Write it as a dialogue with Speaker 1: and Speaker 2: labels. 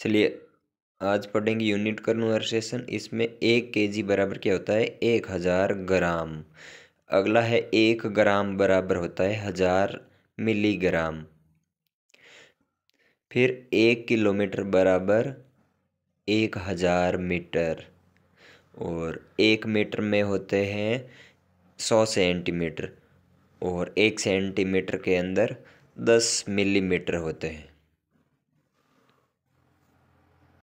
Speaker 1: चलिए आज पढ़ेंगे यूनिट कन्वर्सेशन इसमें एक के जी बराबर क्या होता है एक हज़ार ग्राम अगला है एक ग्राम बराबर होता है हज़ार मिलीग्राम फिर एक किलोमीटर बराबर एक हज़ार मीटर और एक मीटर में होते हैं सौ सेंटीमीटर और एक सेंटीमीटर के अंदर दस मिलीमीटर होते हैं